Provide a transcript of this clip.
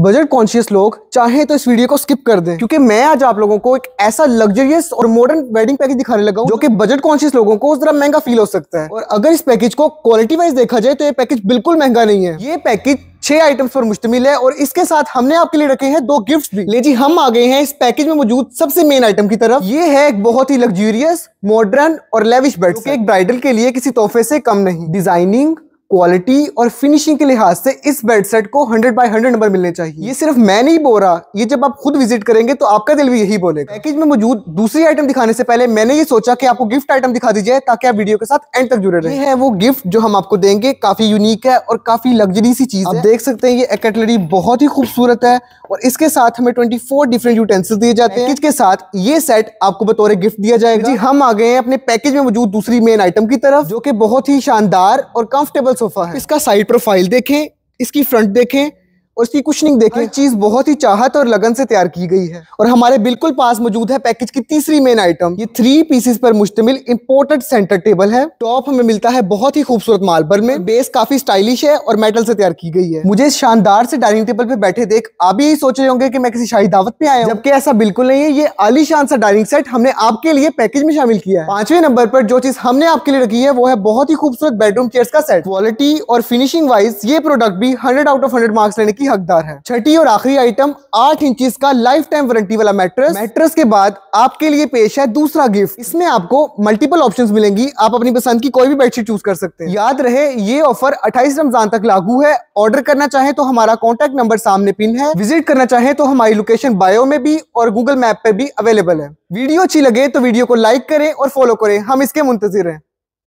budget conscious लोग चाहे तो इस वीडियो को स्किप कर दें क्योंकि मैं आज आप लोगों को एक ऐसा लग्जरियस और मॉडर्न वेडिंग पैकेज दिखाने लगा हूं जो कि बजट कॉन्शियस लोगों को जरा महंगा फील हो सकता है और अगर इस पैकेज को क्वालिटी वाइज देखा जाए तो ये पैकेज बिल्कुल महंगा नहीं है ये पैकेज छह आइटम्स पर मुश्तमिल है और इसके साथ हमने आपके लिए रखे हैं दो गिफ्ट्स भी ले जी हम आ गए हैं इस पैकेज में मौजूद सबसे मेन आइटम की तरफ ये है एक बहुत ही लग्जूरियस मॉडर्न और लेविश बेड एक ब्राइडल के लिए किसी तोहफे से कम नहीं डिजाइनिंग क्वालिटी और फिनिशिंग के लिहाज से इस बेड सेट को 100 बाय 100 नंबर मिलने चाहिए ये सिर्फ मैं नहीं बोल रहा ये जब आप खुद विजिट करेंगे तो आपका दिल भी यही बोलेगा पैकेज में मौजूद दूसरी आइटम दिखाने से पहले मैंने ये सोचा कि आपको गिफ्ट आइटम दिखा दीजिए ताकि आप वीडियो के साथ एंड तक जुड़े रहे हैं वो गिफ्ट जो हम आपको देंगे काफी यूनिक है और काफी लग्जरी सी चीज आप देख सकते हैं ये एकेटलरी बहुत ही खूबसूरत है और इसके साथ हमें ट्वेंटी डिफरेंट यूटेंसिल दिए जाते हैं इसके साथ ये सेट आपको बतौर गिफ्ट दिया जाएगा जी हम आ गए हैं अपने पैकेज में मौजूद दूसरी मेन आइटम की तरफ जो कि बहुत ही शानदार और कंफर्टेबल सोफा है इसका साइड प्रोफाइल देखें इसकी फ्रंट देखें और इसकी कुशनिंग देखें चीज बहुत ही चाहत और लगन से तैयार की गई है और हमारे बिल्कुल पास मौजूद है पैकेज की तीसरी मेन आइटम ये थ्री पीसेस पर मुश्तमिल इम्पोर्टेड सेंटर टेबल है टॉप हमें मिलता है बहुत ही खूबसूरत मार्बल में बेस काफी स्टाइलिश है और मेटल से तैयार की गई है मुझे शानदार से डाइनिंग टेबल पे बैठे देख आप यही सोच रहे होंगे की मैं किसी शाही दावत पे आया जबकि ऐसा बिल्कुल नहीं है ये आलिशान सा डाइनिंग सेट हमने आपके लिए पैकेज में शामिल किया है पांचवें नंबर पर जो चीज हमने आपके लिए रखी है वो है बहुत ही खूबसूरत बेडरूम चेयर का सेट क्वालिटी और फिनिशिंग वाइज ये प्रोडक्ट भी hundred out of hundred marks लेने की की हकदार है छठी और आखिरी आइटम आठ इंच का लाइफ टाइम वारंटी वाला मैट्रेस मैट्रेस के बाद आपके लिए पेश है दूसरा गिफ्ट इसमें आपको मल्टीपल ऑप्शन मिलेंगी आप अपनी पसंद की कोई भी बेडशीट चूज कर सकते हैं याद रहे ये ऑफर अट्ठाईस रमजान तक लागू है ऑर्डर करना चाहे तो हमारा कॉन्टेक्ट नंबर सामने पिन है विजिट करना चाहे तो हमारी लोकेशन बायो में भी और गूगल मैप पे भी अवेलेबल है वीडियो अच्छी लगे तो वीडियो को लाइक करें और फॉलो करें हम इसके मुंतजिर हैं